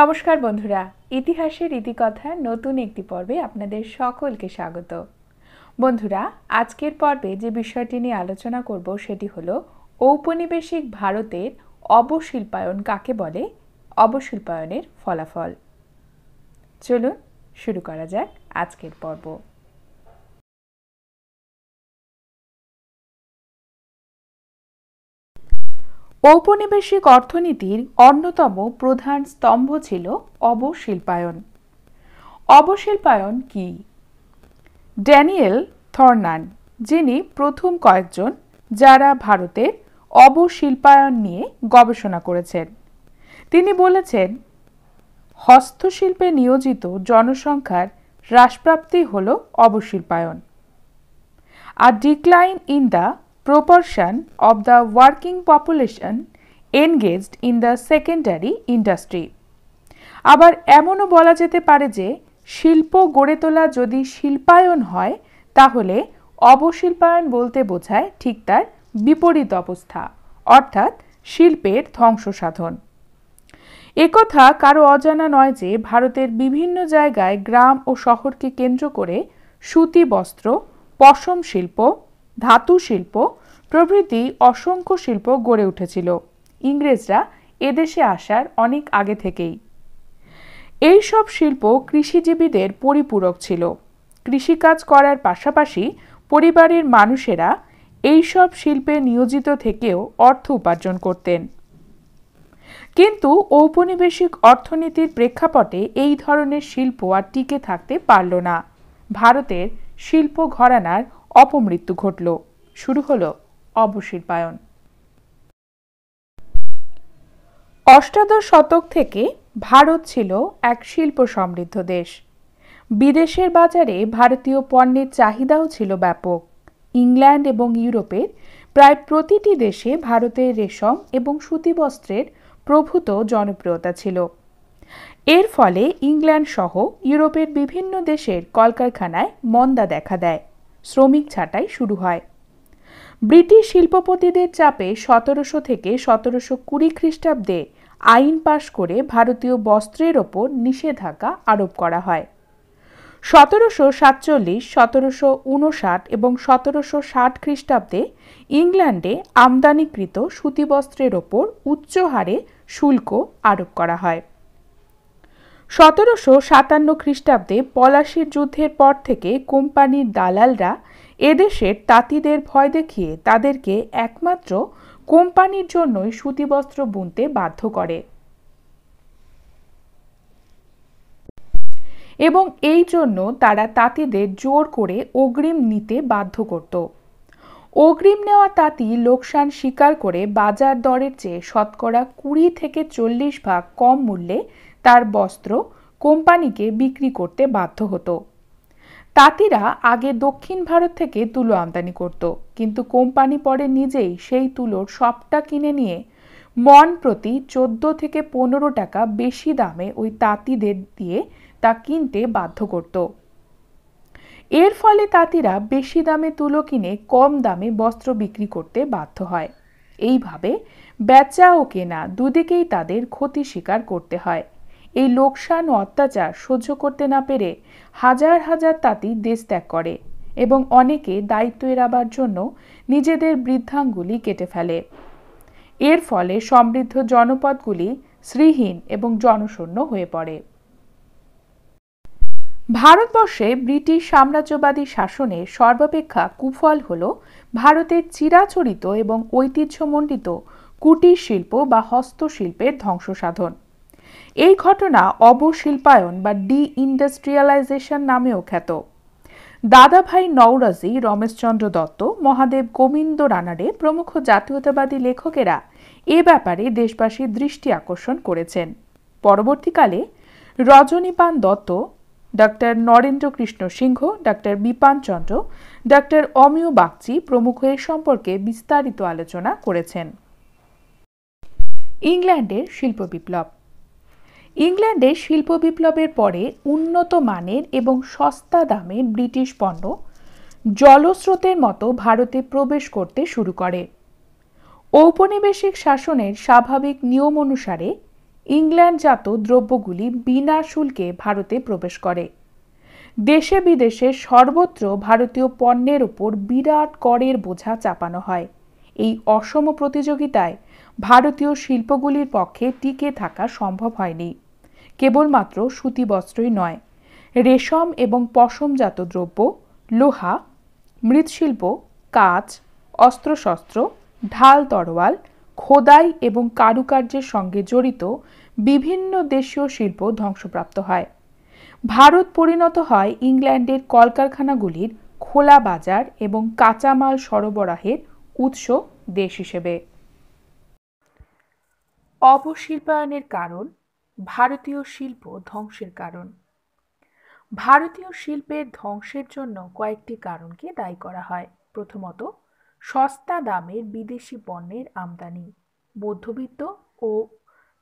নমস্কার বন্ধুরা ইতিহাসের ইতিকথা নতুন একটি পর্বে আপনাদের সকলকে স্বাগত বন্ধুরা আজকের পর্বে যে বিষয়টি নিয়ে আলোচনা করব সেটি হল ঔপনিবেশিক ভারতের অবশিল্পায়ন কাকে বলে অবশিল্পায়নের ফলাফল চলুন শুরু করা যাক আজকের পর্ব ঔপনিবেশিক অর্থনীতির অন্যতম প্রধান স্তম্ভ ছিল অবশিল্পায়ন অবশিল্পায়ন কি ড্যানিয়েল থর্নান যিনি প্রথম কয়েকজন যারা ভারতের অবশিল্পায়ন নিয়ে গবেষণা করেছেন তিনি বলেছেন হস্তশিল্পে নিয়োজিত জনসংখ্যার হ্রাসপ্রাপ্তি হল অবশিল্পায়ন আর decline in the proportion of the working population engaged in the secondary industry. আবার এমনও বলা যেতে পারে যে শিল্প গড়ে তোলা যদি শিল্পায়ন হয় তাহলে অবশিল্পায়ন বলতে বোঝায় ঠিক তার বিপরীত অবস্থা অর্থাৎ শিল্পের ধ্বংস সাধন একথা কারো অজানা নয় যে ভারতের বিভিন্ন জায়গায় গ্রাম ও শহরকে কেন্দ্র করে সুতি বস্ত্র পশম শিল্প ধাতু শিল্প প্রভৃতি অসংখ্য শিল্প গড়ে উঠেছিল ইংরেজরা এদেশে আসার অনেক আগে থেকেই এই সব শিল্প কৃষিজীবীদের পরিপূরক ছিল কৃষিকাজ করার পাশাপাশি পরিবারের মানুষেরা এইসব শিল্পে নিয়োজিত থেকেও অর্থ উপার্জন করতেন কিন্তু ঔপনিবেশিক অর্থনীতির প্রেক্ষাপটে এই ধরনের শিল্প আর টিকে থাকতে পারল না ভারতের শিল্প ঘরানার অপমৃত্যু ঘটল শুরু হল অবশিল্পায়ন অষ্টাদশ শতক থেকে ভারত ছিল এক শিল্প সমৃদ্ধ দেশ বিদেশের বাজারে ভারতীয় পণ্যের চাহিদাও ছিল ব্যাপক ইংল্যান্ড এবং ইউরোপের প্রায় প্রতিটি দেশে ভারতের রেশম এবং সুতিবস্ত্রের প্রভূত জনপ্রিয়তা ছিল এর ফলে ইংল্যান্ড সহ ইউরোপের বিভিন্ন দেশের কলকারখানায় মন্দা দেখা দেয় শ্রমিক ছাঁটাই শুরু হয় ব্রিটিশ শিল্পপতিদের চাপে সতেরোশো থেকে সতেরোশো কুড়ি খ্রিস্টাব্দে আইন পাশ করে ভারতীয় বস্ত্রের ওপর নিষেধাজ্ঞা আরোপ করা হয় সতেরোশো সাতচল্লিশ সতেরোশো উনষাট এবং সতেরোশো ষাট খ্রিস্টাব্দে ইংল্যান্ডে আমদানিকৃত সুতিবস্ত্রের ওপর উচ্চ হারে শুল্ক আরোপ করা হয় সতেরোশো সাতান্ন খ্রিস্টাব্দে পলাশির যুদ্ধের পর থেকে কোম্পানির দালালরা এদেশের তাঁতিদের ভয় দেখিয়ে তাদেরকে একমাত্র কোম্পানির জন্যই সুতিবস্ত্র বুনতে বাধ্য করে এবং এই জন্য তারা তাঁতিদের জোর করে অগ্রিম নিতে বাধ্য করত অগ্রিম নেওয়া তাঁতি লোকসান স্বীকার করে বাজার দরের চেয়ে শতকরা কুড়ি থেকে চল্লিশ ভাগ কম মূল্যে তার বস্ত্র কোম্পানিকে বিক্রি করতে বাধ্য হতো তাঁতিরা আগে দক্ষিণ ভারত থেকে তুলো আমদানি করত কিন্তু কোম্পানি পরে নিজেই সেই তুলোর সবটা কিনে নিয়ে মন প্রতি চোদ্দো থেকে পনেরো টাকা বেশি দামে ওই তাঁতিদের দিয়ে তা কিনতে বাধ্য করত এর ফলে তাঁতিরা বেশি দামে তুলো কিনে কম দামে বস্ত্র বিক্রি করতে বাধ্য হয় এইভাবে বেচা ও কেনা দুদিকেই তাদের ক্ষতি স্বীকার করতে হয় এই লোকসান ও অত্যাচার সহ্য করতে না পেরে হাজার হাজার তাঁতি দেশ ত্যাগ করে এবং অনেকে দায়িত্ব এড়াবার জন্য নিজেদের বৃদ্ধাঙ্গুলি কেটে ফেলে এর ফলে সমৃদ্ধ জনপদগুলি শ্রীহীন এবং জনশূন্য হয়ে পড়ে ভারতবর্ষে ব্রিটিশ সাম্রাজ্যবাদী শাসনে সর্বাপেক্ষা কুফল হল ভারতের চিরাচরিত এবং ঐতিহ্যমণ্ডিত কুটির শিল্প বা হস্তশিল্পের ধ্বংসসাধন এই ঘটনা অবশিল্পায়ন বা ডি ইন্ডাস্ট্রিয়ালাইজেশন নামেও খ্যাত দাদাভাই নওরাজি রমেশচন্দ্র দত্ত মহাদেব গোবিন্দ রানাডে প্রমুখ জাতীয়তাবাদী লেখকেরা এ ব্যাপারে দেশবাসীর দৃষ্টি আকর্ষণ করেছেন পরবর্তীকালে রজনীপান Dutt doctor Narendra Krishna Sinha doctor Bipan Chandra doctor Amiya Bagchi প্রমুখ এ সম্পর্কে বিস্তারিত আলোচনা করেছেন ইংল্যান্ডের শিল্প বিপ্লব ইংল্যান্ডে শিল্প বিপ্লবের পরে উন্নত মানের এবং সস্তা দামে ব্রিটিশ পণ্য জলস্রোতের মতো ভারতে প্রবেশ করতে শুরু করে ঔপনিবেশিক শাসনের স্বাভাবিক নিয়ম অনুসারে ইংল্যান্ডজাত দ্রব্যগুলি বিনা শুল্কে ভারতে প্রবেশ করে দেশে বিদেশে সর্বত্র ভারতীয় পণ্যের উপর বিরাট করের বোঝা চাপানো হয় এই অসম প্রতিযোগিতায় ভারতীয় শিল্পগুলির পক্ষে টিকে থাকা সম্ভব হয়নি কেবলমাত্র সুতি বস্ত্রই নয় রেশম এবং পশমজাত দ্রব্য লোহা মৃৎশিল্প কাঁচ অস্ত্রশস্ত্র ঢাল তরোয়াল খোদাই এবং কারুকার্যের সঙ্গে জড়িত বিভিন্ন দেশীয় শিল্প ধ্বংসপ্রাপ্ত হয় ভারত পরিণত হয় ইংল্যান্ডের কলকারখানাগুলির খোলা বাজার এবং কাঁচামাল সরবরাহের উৎস দেশ হিসেবে অপশিল্পায়নের কারণ ভারতীয় শিল্প ধ্বংসের কারণ ভারতীয় শিল্পের ধ্বংসের জন্য কয়েকটি কারণকে দায়ী করা হয় প্রথমত সস্তা দামের বিদেশি পণ্যের আমদানি মধ্যবিত্ত ও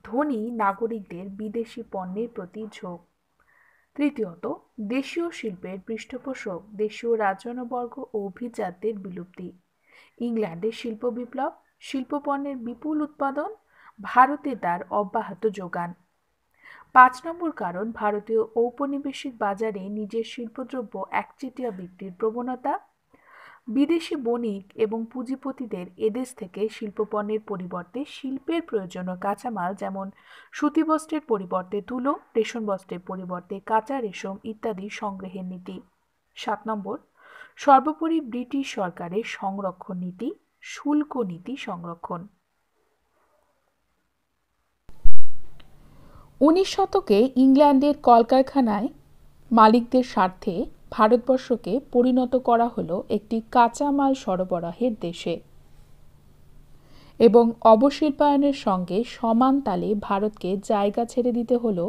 ধনী নাগরিকদের বিদেশি পণ্যের প্রতি ঝোঁক তৃতীয়ত দেশীয় শিল্পের পৃষ্ঠপোষক দেশীয় রাজনবর্গ ও অভিজাতদের বিলুপ্তি ইংল্যান্ডের শিল্প বিপ্লব শিল্পপণ্যের বিপুল উৎপাদন ভারতে তার অব্যাহত যোগান পাঁচ নম্বর কারণ ভারতীয় ঔপনিবেশিক বাজারে নিজের শিল্পদ্রব্য একচেটিয়া বিক্রির প্রবণতা বিদেশি বণিক এবং পুঁজিপতিদের এদেশ থেকে শিল্পপণ্যের পরিবর্তে শিল্পের প্রয়োজনীয় কাঁচামাল যেমন সুতি বস্ত্রের পরিবর্তে তুলো রেশন বস্ত্রের পরিবর্তে কাঁচা রেশম ইত্যাদি সংগ্রহের নীতি সাত নম্বর সর্বোপরি ব্রিটিশ সরকারের সংরক্ষণ নীতি শুল্ক নীতি সংরক্ষণ উনিশ শতকে ইংল্যান্ডের কলকারখানায় মালিকদের স্বার্থে ভারতবর্ষকে পরিণত করা হলো একটি কাঁচামাল সরবরাহের দেশে এবং অবশিল্পায়নের সঙ্গে সমান তালে ভারতকে জায়গা ছেড়ে দিতে হলো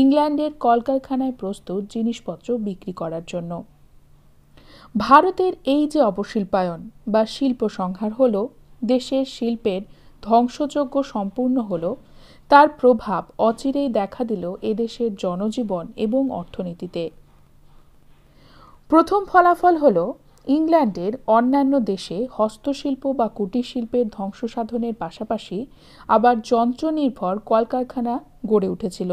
ইংল্যান্ডের কলকারখানায় প্রস্তুত জিনিসপত্র বিক্রি করার জন্য ভারতের এই যে অবশিল্পায়ন বা শিল্প সংহার হল দেশের শিল্পের ধ্বংসযোগ্য সম্পূর্ণ হলো তার প্রভাব অচিরেই দেখা দিল এদেশের জনজীবন এবং অর্থনীতিতে প্রথম ফলাফল হল ইংল্যান্ডের অন্যান্য দেশে হস্তশিল্প বা কুটির শিল্পের ধ্বংস সাধনের পাশাপাশি আবার যন্ত্রনির্ভর কলকারখানা গড়ে উঠেছিল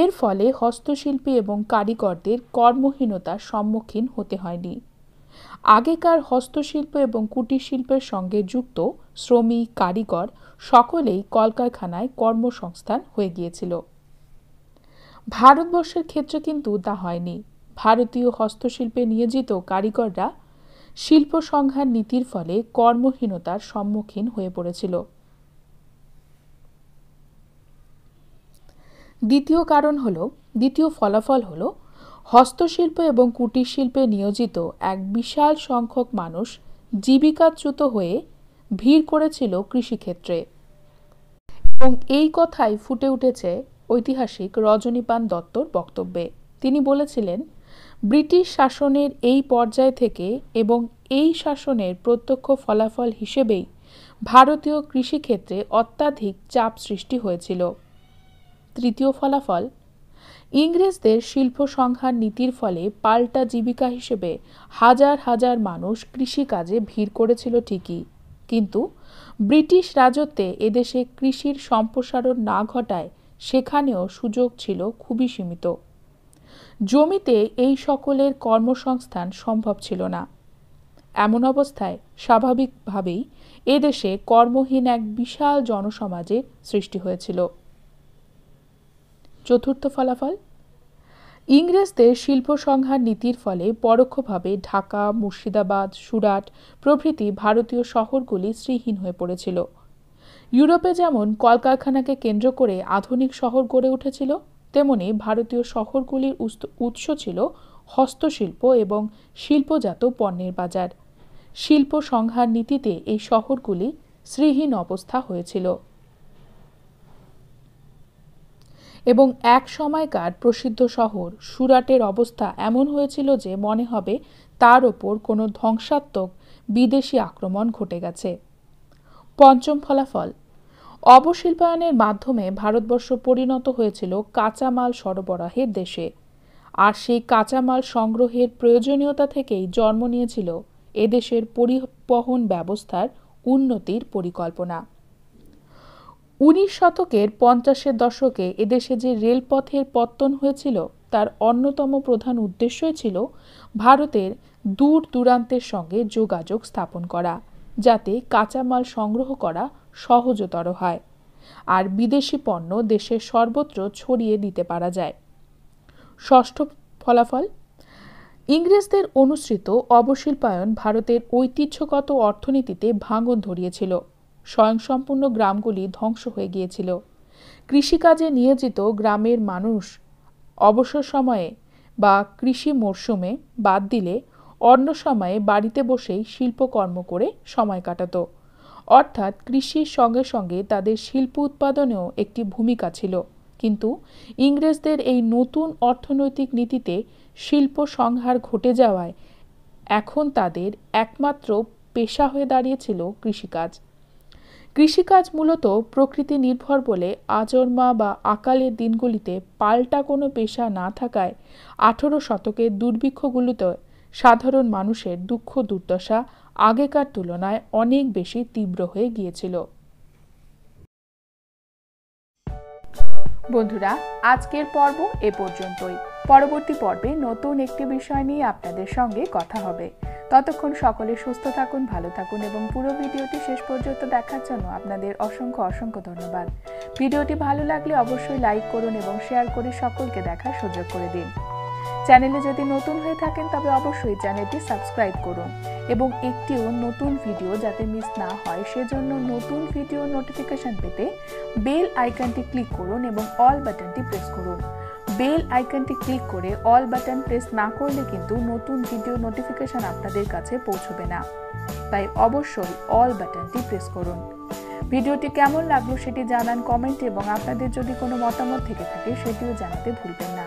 এর ফলে হস্তশিল্পী এবং কারিগরদের কর্মহীনতার সম্মুখীন হতে হয়নি আগেকার হস্তশিল্প এবং কুটির শিল্পের সঙ্গে যুক্ত শ্রমিক কারিগর সকলেই কলকারখানায় কর্মসংস্থান হয়ে গিয়েছিল ভারতবর্ষের ক্ষেত্রে কিন্তু তা হয়নি ভারতীয় হস্তশিল্পে নিয়োজিত কারিগররা শিল্প সংহার নীতির ফলে কর্মহীনতার সম্মুখীন হয়ে পড়েছিল দ্বিতীয় কারণ হল দ্বিতীয় ফলাফল হলো হস্তশিল্প এবং কুটির শিল্পে নিয়োজিত এক বিশাল সংখ্যক মানুষ জীবিকাচ্যুত হয়ে ভিড় করেছিল কৃষিক্ষেত্রে এবং এই কথাই ফুটে উঠেছে ঐতিহাসিক রজনীপান দত্তর বক্তব্যে তিনি বলেছিলেন ব্রিটিশ শাসনের এই পর্যায় থেকে এবং এই শাসনের প্রত্যক্ষ ফলাফল হিসেবেই ভারতীয় কৃষিক্ষেত্রে অত্যাধিক চাপ সৃষ্টি হয়েছিল তৃতীয় ফলাফল ইংরেজদের শিল্প সংহার নীতির ফলে পাল্টা জীবিকা হিসেবে হাজার হাজার মানুষ কৃষিকাজে ভিড় করেছিল ঠিকই কিন্তু ব্রিটিশ রাজত্বে এদেশে কৃষির সম্প্রসারণ না ঘটায় সেখানেও সুযোগ ছিল খুবই সীমিত জমিতে এই সকলের কর্মসংস্থান সম্ভব ছিল না এমন অবস্থায় স্বাভাবিকভাবেই এদেশে কর্মহীন এক বিশাল জনসমাজের সৃষ্টি হয়েছিল চতুর্থ ফলাফল ইংরেজদের শিল্প সংহার নীতির ফলে পরোক্ষভাবে ঢাকা মুর্শিদাবাদ সুরাট প্রভৃতি ভারতীয় শহরগুলি শ্রীহীন হয়ে পড়েছিল ইউরোপে যেমন কলকারখানাকে কেন্দ্র করে আধুনিক শহর গড়ে উঠেছিল তেমনি ভারতীয় শহরগুলির উৎস ছিল হস্তশিল্প এবং শিল্পজাত পণ্যের বাজার শিল্প সংহার নীতিতে এই শহরগুলি শ্রীহীন অবস্থা হয়েছিল এবং এক সময়কার প্রসিদ্ধ শহর সুরাটের অবস্থা এমন হয়েছিল যে মনে হবে তার ওপর কোনো ধ্বংসাত্মক বিদেশি আক্রমণ ঘটে গেছে পঞ্চম ফলাফল অবশিল্পায়নের মাধ্যমে ভারতবর্ষ পরিণত হয়েছিল কাঁচামাল সরবরাহের দেশে আর সেই কাঁচামাল সংগ্রহের প্রয়োজনীয়তা থেকেই জন্ম নিয়েছিল এদেশের পরিবহন ব্যবস্থার উন্নতির পরিকল্পনা উনিশ শতকের পঞ্চাশের দশকে এদেশে যে রেলপথের পত্তন হয়েছিল তার অন্যতম প্রধান উদ্দেশ্যই ছিল ভারতের দূর দূরান্তের সঙ্গে যোগাযোগ স্থাপন করা যাতে কাঁচামাল সংগ্রহ করা সহজতর হয় আর বিদেশি পণ্য দেশের সর্বত্র ছড়িয়ে দিতে পারা যায় ষষ্ঠ ফলাফল ইংরেজদের অনুসৃত অবশিল্পায়ন ভারতের ঐতিহ্যগত অর্থনীতিতে ভাঙন ধরিয়েছিল স্বয়ংসম্পূর্ণ গ্রামগুলি ধ্বংস হয়ে গিয়েছিল কৃষিকাজে নিয়োজিত গ্রামের মানুষ অবসর সময়ে বা কৃষি মরশুমে বাদ দিলে অন্য সময়ে বাড়িতে বসেই শিল্পকর্ম করে সময় কাটাত অর্থাৎ কৃষির সঙ্গে সঙ্গে তাদের শিল্প উৎপাদনেও একটি ভূমিকা ছিল কিন্তু ইংরেজদের এই নতুন অর্থনৈতিক নীতিতে শিল্প সংহার ঘটে যাওয়ায় এখন তাদের একমাত্র পেশা হয়ে দাঁড়িয়েছিল কৃষিকাজ কৃষিকাজ মূলত প্রকৃতি নির্ভর বলে আজন্মা বা আকালের দিনগুলিতে পাল্টা কোনো পেশা না থাকায় আঠেরো শতকের দুর্ভিক্ষগুলিতে সাধারণ মানুষের দুঃখ দুর্দশা আগেকার তুলনায় অনেক বেশি তীব্র হয়ে গিয়েছিল বন্ধুরা আজকের পর্ব এ পর্যন্তই পরবর্তী পর্বে নতুন একটি বিষয় নিয়ে আপনাদের সঙ্গে কথা হবে ততক্ষণ সকলে সুস্থ থাকুন ভালো থাকুন এবং পুরো ভিডিওটি শেষ পর্যন্ত দেখার জন্য আপনাদের অসংখ্য অসংখ্য ধন্যবাদ ভিডিওটি ভালো লাগলে অবশ্যই লাইক করুন এবং শেয়ার করে সকলকে দেখার সুযোগ করে দিন চ্যানেলে যদি নতুন হয়ে থাকেন তবে অবশ্যই চ্যানেলটি সাবস্ক্রাইব করুন এবং একটিও নতুন ভিডিও যাতে মিস না হয় সেজন্য নতুন ভিডিও নোটিফিকেশান পেতে বেল আইকনটি ক্লিক করুন এবং অল বাটনটি প্রেস করুন বেল আইকনটি ক্লিক করে অল বাটন প্রেস না করলে কিন্তু নতুন ভিডিও নোটিফিকেশান আপনাদের কাছে পৌঁছবে না তাই অবশ্যই অল বাটনটি প্রেস করুন ভিডিওটি কেমন লাগলো সেটি জানান কমেন্টে এবং আপনাদের যদি কোনো মতামত থেকে থাকে সেটিও জানাতে ভুলবেন না